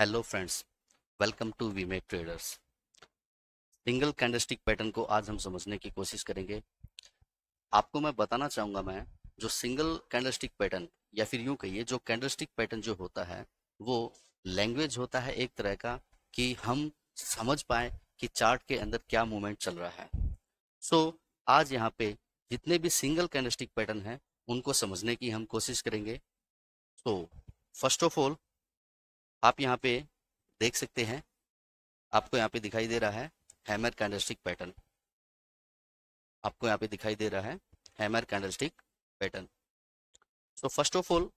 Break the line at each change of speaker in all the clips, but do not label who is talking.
Hello friends welcome to वीमे traders single candlestick pattern को आज हम समझने की कोशिश करेंगे आपको मैं बताना चाहूंगा मैं जो सिंगल कैंडलस्टिक पैटर्न या फिर यूँ कहिए जो कैंडलस्टिक पैटर्न जो होता है वो लैंग्वेज होता है एक तरह का कि हम समझ पाए कि चार्ट के अंदर क्या मूवमेंट चल रहा है सो so, आज यहाँ पे जितने भी सिंगल कैंडलस्टिक पैटर्न हैं उनको समझने की हम कोशिश करेंगे तो फर्स्ट ऑफ ऑल आप यहाँ पे देख सकते हैं आपको यहाँ पे दिखाई दे रहा है हैमर कैंडलस्टिक पैटर्न आपको यहाँ पे दिखाई दे रहा है hammer candlestick pattern so first of all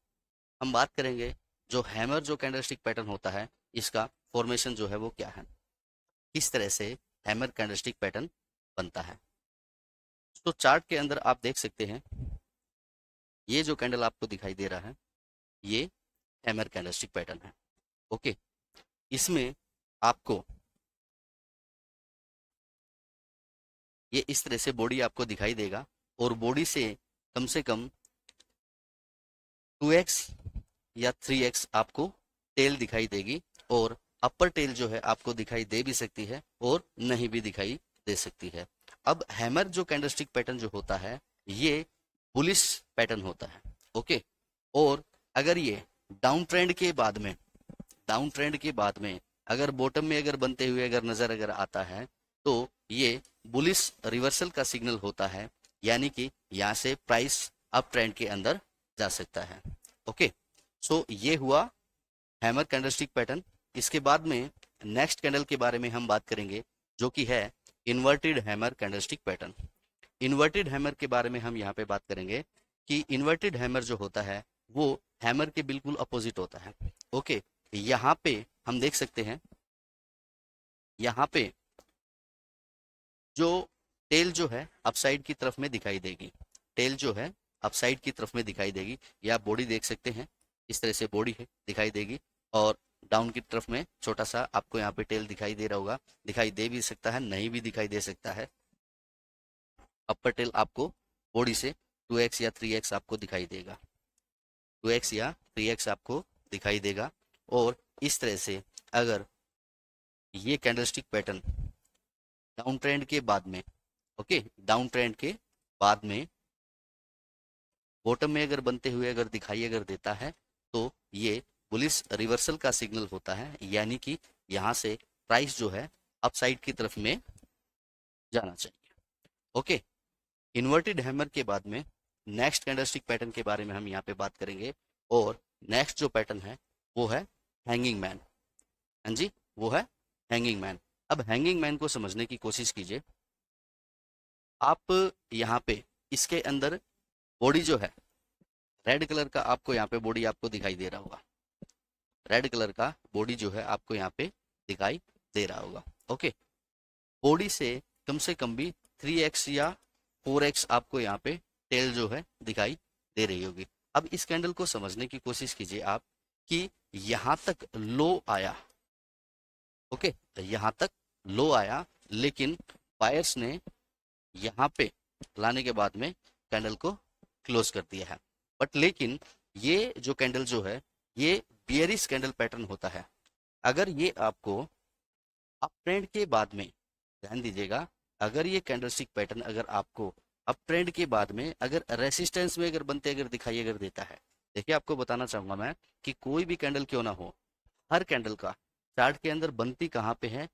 हम बात करेंगे जो हैमर जो कैंडलस्टिक पैटर्न होता है इसका फॉर्मेशन जो है वो क्या है किस तरह से हैमर कैंडलस्टिक पैटर्न बनता है तो चार्ट के अंदर आप देख सकते हैं ये जो कैंडल आपको दिखाई दे रहा है ये हैमर कैंडलस्टिक पैटर्न है ओके इसमें आपको ये इस तरह से बॉडी आपको दिखाई देगा और बॉडी से कम से कम 2x या 3x आपको टेल दिखाई देगी और अपर टेल जो है आपको दिखाई दे भी सकती है और नहीं भी दिखाई दे सकती है अब हैमर जो कैंडलस्टिक पैटर्न जो होता है ये बुलिश पैटर्न होता है ओके और अगर ये डाउन ट्रेंड के बाद में डाउन ट्रेंड के बाद में अगर बॉटम में अगर बनते हुए अगर नजर अगर आता है तो ये बुलिस रिवर्सल का सिग्नल होता है यानी कि यहाँ से प्राइस अप ट्रेंड के अंदर जा सकता है ओके सो ये हुआ हैमर कैंडलस्टिक पैटर्न इसके बाद में नेक्स्ट कैंडल के बारे में हम बात करेंगे जो कि है inverted hammer candlestick pattern inverted hammer के बारे में हम यहाँ पे बात करेंगे कि इन्वर्टेड हैमर जो होता है वो हैमर के बिल्कुल अपोजिट होता है ओके okay, यहाँ पे हम देख सकते हैं यहाँ पे जो टेल जो है अपसाइड की तरफ में दिखाई देगी टेल जो है अपसाइड की तरफ में दिखाई देगी या आप बॉडी देख सकते हैं इस तरह से बॉडी है दिखाई देगी और डाउन की तरफ में छोटा सा आपको यहाँ पे टेल दिखाई दे रहा होगा दिखाई दे भी सकता है नहीं भी दिखाई दे सकता है अपर टेल आपको बॉडी से 2x या 3x आपको दिखाई देगा 2x या 3x आपको दिखाई देगा और इस तरह से अगर ये कैंडलस्टिक पैटर्न डाउन ट्रेंड के बाद में ओके डाउन ट्रेंड के बाद में बॉटम में अगर बनते हुए अगर दिखाई अगर देता है तो ये पुलिस रिवर्सल का सिग्नल होता है यानी कि यहाँ से प्राइस जो है अपसाइड की तरफ में जाना चाहिए ओके इन्वर्टेड हैमर के बाद में नेक्स्ट कैंडलस्टिक पैटर्न के बारे में हम यहाँ पे बात करेंगे और नेक्स्ट जो पैटर्न है वो है हैंगिंग मैन हाँ जी वो है हैंगिंग मैन अब हैंगिंग मैन को समझने की कोशिश कीजिए आप यहाँ पे इसके अंदर बॉडी जो है रेड कलर का आपको यहाँ पे बॉडी आपको दिखाई दे रहा होगा रेड कलर का बॉडी जो है आपको यहाँ पे दिखाई दे रहा होगा ओके बॉडी से कम से कम भी थ्री एक्स या फोर एक्स आपको यहाँ पे टेल जो है दिखाई दे रही होगी अब इस कैंडल को समझने की कोशिश कीजिए आप कि यहां तक लो आया ओके यहां तक लो आया लेकिन बायर्स ने यहां पे लाने के बाद में कैंडल को क्लोज कर दिया है बट लेकिन ये जो कैंडल जो है ये बियरिस कैंडल पैटर्न होता है अगर ये आपको अप ट्रेंड के बाद में ध्यान दीजिएगा अगर ये कैंडलस्टिक पैटर्न अगर आपको अप ट्रेंड के बाद में अगर रेसिस्टेंस में अगर बनते अगर दिखाई अगर देता है देखिए आपको बताना चाहूंगा मैं कि कोई भी कैंडल क्यों ना हो हर कैंडल का चार्ट के अंदर बनती कहाँ पे है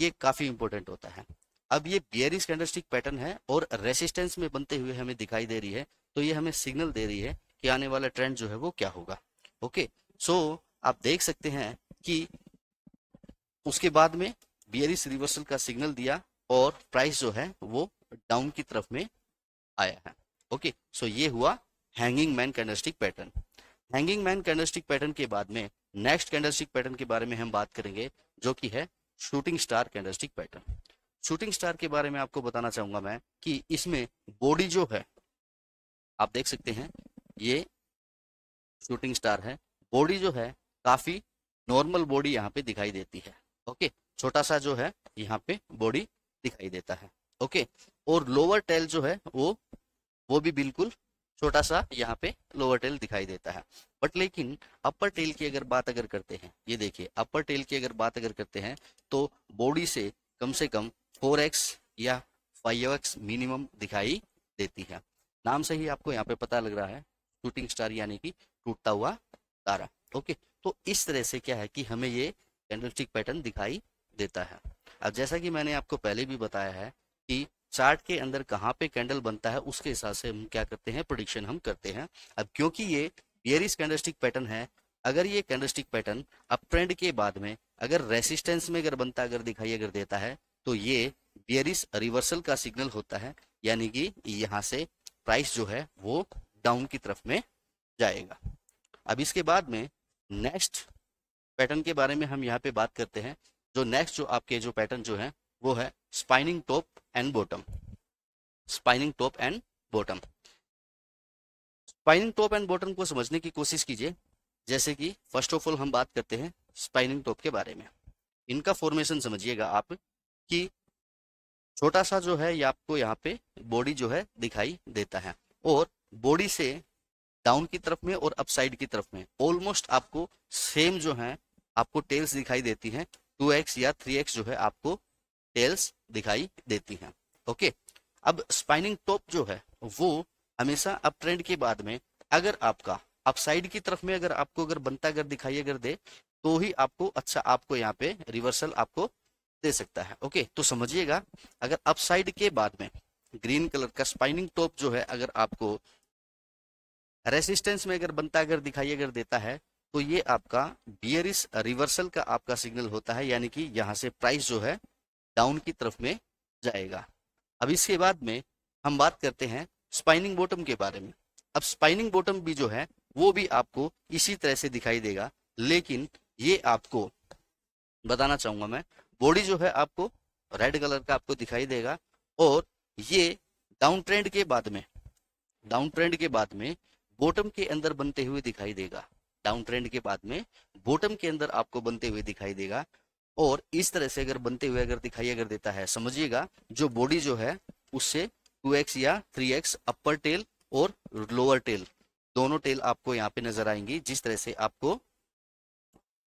ये काफी इंपॉर्टेंट होता है अब ये बियरिश कैंडलस्टिक पैटर्न है और रेसिस्टेंस में बनते हुए हमें दिखाई दे रही है तो ये हमें सिग्नल दे रही है कि आने वाला ट्रेंड जो है वो क्या होगा ओके सो so, आप देख सकते हैं कि उसके बाद में बियरिस रिवर्सल का सिग्नल दिया और प्राइस जो है वो डाउन की तरफ में आया है ओके सो so, ये हुआ hanging man candlestick pattern hanging man candlestick pattern के बाद में नेक्स्ट कैंडलस्टिक पैटर्न के बारे में हम बात करेंगे जो कि है shooting star candlestick pattern shooting star के बारे में आपको बताना चाहूंगा मैं कि इसमें बॉडी जो है आप देख सकते हैं ये शूटिंग स्टार है बॉडी जो है काफी नॉर्मल बॉडी यहाँ पे दिखाई देती है ओके छोटा सा जो है यहाँ पे बॉडी दिखाई देता है ओके और लोअर टेल जो है वो वो भी बिल्कुल छोटा सा यहाँ पे लोअर टेल दिखाई देता है बट लेकिन अपर टेल की अगर बात अगर करते हैं ये देखिए अपर टेल की अगर बात अगर करते हैं तो बॉडी से कम से कम फोर एक्स या फाइव एक्स मिनिमम दिखाई देती है नाम से ही आपको यहाँ पे पता लग रहा है शूटिंग स्टार यानी कि टूटता हुआ तारा ओके तो इस तरह से क्या है कि हमें ये कैंडलस्टिक पैटर्न दिखाई देता है अब जैसा कि मैंने आपको पहले भी बताया है कि चार्ट के अंदर कहाँ पे कैंडल बनता है उसके हिसाब से हम क्या करते हैं प्रोडिक्शन हम करते हैं अब क्योंकि ये बियरिस कैंडलस्टिक पैटर्न है अगर ये कैंडलस्टिक पैटर्न अप ट्रेंड के बाद में अगर रेसिस्टेंस में अगर बनता अगर दिखाई अगर देता है तो ये बियरिस रिवर्सल का सिग्नल होता है यानी कि यहाँ से प्राइस जो है वो डाउन की तरफ में जाएगा अब इसके बाद में नेक्स्ट पैटर्न के बारे में हम यहाँ पे बात करते हैं जो नेक्स्ट जो आपके जो पैटर्न जो है वो है spinning top and bottom spinning top and bottom spinning top and bottom को समझने की कोशिश कीजिए जैसे कि फर्स्ट ऑफ ऑल हम बात करते हैं स्पाइनिंग टॉप के बारे में इनका फॉर्मेशन समझिएगा आप कि छोटा सा जो है ये आपको यहाँ पे बॉडी जो है दिखाई देता है और बॉडी से डाउन की तरफ में और अपसाइड की तरफ में ऑलमोस्ट आपको सेम जो है आपको टेल्स दिखाई देती हैं टू एक्स या थ्री एक्स जो है आपको टेल्स दिखाई देती हैं ओके अब स्पाइनिंग टॉप जो है वो हमेशा अप ट्रेंड के बाद में अगर आपका अपसाइड की तरफ में अगर आपको अगर बनता अगर दिखाई अगर दे तो ही आपको अच्छा आपको यहाँ पे रिवर्सल आपको दे सकता है ओके तो समझिएगा अगर अपसाइड के बाद में ग्रीन कलर का स्पाइनिंग टॉप जो है अगर आपको रेसिस्टेंस में अगर बनता अगर दिखाई अगर देता है तो ये आपका बियरिस रिवर्सल का आपका सिग्नल होता है यानी कि यहाँ से प्राइस जो है डाउन की तरफ में जाएगा अब इसके बाद में हम बात करते हैं स्पाइनिंग बॉटम के बारे में अब स्पाइनिंग बॉटम भी जो है वो भी आपको इसी तरह से दिखाई देगा लेकिन ये आपको बताना चाहूंगा मैं बॉडी जो है आपको रेड कलर का आपको दिखाई देगा और ये डाउन ट्रेंड के बाद में डाउन ट्रेंड के बाद में बॉटम के अंदर बनते हुए दिखाई देगा डाउन ट्रेंड के बाद में बॉटम के अंदर आपको बनते हुए दिखाई देगा और इस तरह से अगर बनते हुए अगर दिखाई अगर देता है समझिएगा जो बॉडी जो है उससे 2x या 3x अपर टेल और लोअर टेल दोनों टेल आपको यहाँ पे नजर आएंगी जिस तरह से आपको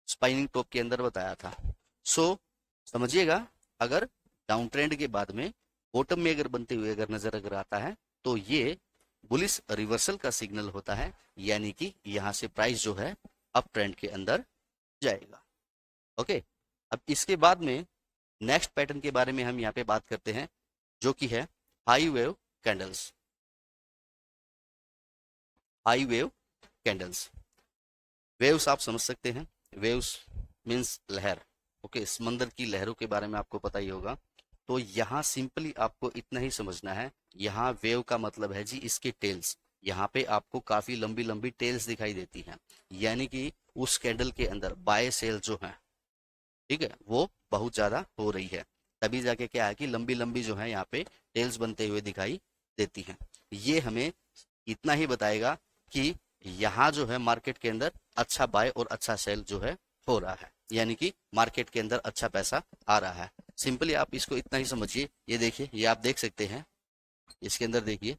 स्पाइनिंग टॉप के अंदर बताया था सो so, समझिएगा अगर डाउन ट्रेंड के बाद में बॉटम में अगर बनते हुए अगर नजर अगर आता है तो ये बुलिस रिवर्सल का सिग्नल होता है यानी कि यहां से प्राइस जो है अप ट्रेंड के अंदर जाएगा ओके okay? अब इसके बाद में नेक्स्ट पैटर्न के बारे में हम यहाँ पे बात करते हैं जो कि है high wave candles high wave candles waves आप समझ सकते हैं वेव्स मीन्स लहर ओके समंदर की लहरों के बारे में आपको पता ही होगा तो यहाँ सिंपली आपको इतना ही समझना है यहाँ वेव का मतलब है जी इसके टेल्स यहाँ पे आपको काफी लंबी लंबी टेल्स दिखाई देती हैं यानी कि उस कैंडल के अंदर बाय सेल जो है ठीक है वो बहुत ज्यादा हो रही है तभी जाके क्या है कि लंबी लंबी जो है यहाँ पे टेल्स बनते हुए दिखाई देती हैं ये हमें इतना ही बताएगा कि यहाँ जो है मार्केट के अंदर अच्छा बाय और अच्छा सेल जो है हो रहा है यानी कि मार्केट के अंदर अच्छा पैसा आ रहा है सिंपली आप इसको इतना ही समझिए ये देखिए ये आप देख सकते हैं इसके अंदर देखिए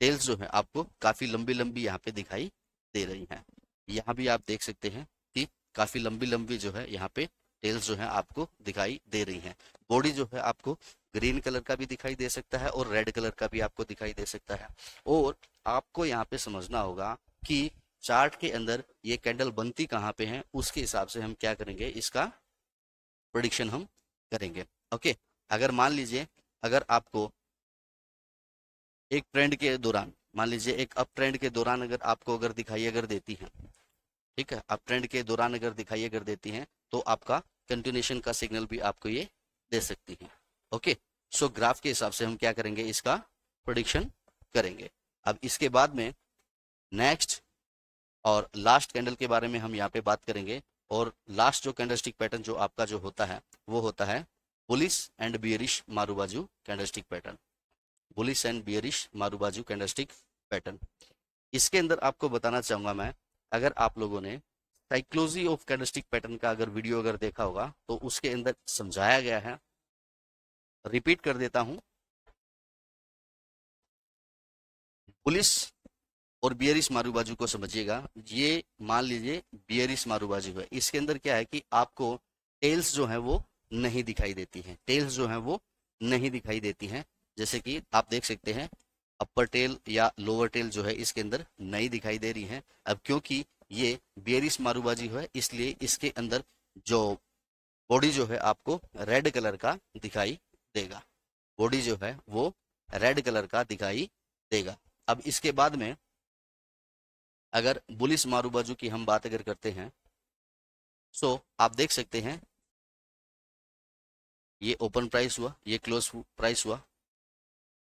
टेल्स जो है आपको काफी लंबी लंबी यहाँ पे दिखाई दे रही हैं यहाँ भी आप देख सकते हैं कि काफी लंबी लंबी जो है यहाँ पे टेल्स जो है आपको दिखाई दे रही हैं बॉडी जो है आपको ग्रीन कलर का भी दिखाई दे सकता है और रेड कलर का भी आपको दिखाई दे सकता है और आपको यहाँ पे समझना होगा कि चार्ट के अंदर ये कैंडल बनती कहाँ पे है उसके हिसाब से हम क्या करेंगे इसका प्रोडिक्शन हम करेंगे ओके अगर मान लीजिए अगर आपको एक ट्रेंड के दौरान मान लीजिए एक अप ट्रेंड के दौरान अगर आपको अगर दिखाई अगर देती है ठीक है आप ट्रेंड के दौरान अगर दिखाई अगर देती हैं तो आपका कंटिन्यूशन का सिग्नल भी आपको ये दे सकती है ओके सो ग्राफ के हिसाब से हम क्या करेंगे इसका प्रोडिक्शन करेंगे अब इसके बाद में नेक्स्ट और लास्ट कैंडल के बारे में हम यहाँ पे बात करेंगे और लास्ट जो कैंडलस्टिक पैटर्न जो आपका जो होता है वो होता है bullish and bearish marubozu candlestick pattern bullish and bearish marubozu candlestick pattern इसके अंदर आपको बताना चाहूंगा मैं अगर आप लोगों ने साइक्लोजी ऑफ कैंडस्टिक पैटर्न का अगर वीडियो अगर देखा होगा तो उसके अंदर समझाया गया है रिपीट कर देता हूं पुलिस और बियरिस मारूबाजू को समझिएगा ये मान लीजिए बियरिस मारूबाजू है इसके अंदर क्या है कि आपको टेल्स जो है वो नहीं दिखाई देती है टेल्स जो है वो नहीं दिखाई देती है जैसे कि आप देख सकते हैं अपर टेल या लोअर टेल जो है इसके अंदर नहीं दिखाई दे रही है अब क्योंकि ये बेरिस मारूबाजी है इसलिए इसके अंदर जो बॉडी जो है आपको रेड कलर का दिखाई देगा बॉडी जो है वो रेड कलर का दिखाई देगा अब इसके बाद में अगर बुलिस मारूबाजू की हम बात अगर करते हैं सो आप देख सकते हैं ये ओपन प्राइस हुआ ये क्लोज प्राइस हुआ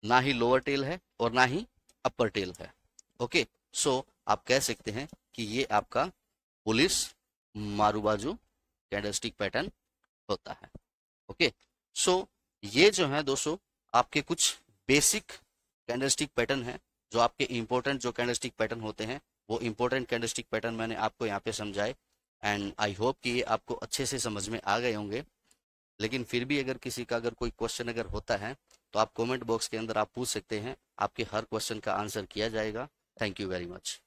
ना ही लोअर टेल है और ना ही अपर टेल है ओके सो आप कह सकते हैं कि ये आपका पुलिस मारूबाजू कैंडलस्टिक पैटर्न होता है ओके सो ये जो है दोस्तों आपके कुछ बेसिक कैंडलस्टिक पैटर्न है जो आपके इंपॉर्टेंट जो कैंडलस्टिक पैटर्न होते हैं वो इंपॉर्टेंट कैंडलस्टिक पैटर्न मैंने आपको यहाँ पे समझाए एंड आई होप कि ये आपको अच्छे से समझ में आ गए होंगे लेकिन फिर भी अगर किसी का अगर कोई क्वेश्चन अगर होता है तो आप कमेंट बॉक्स के अंदर आप पूछ सकते हैं आपके हर क्वेश्चन का आंसर किया जाएगा थैंक यू वेरी मच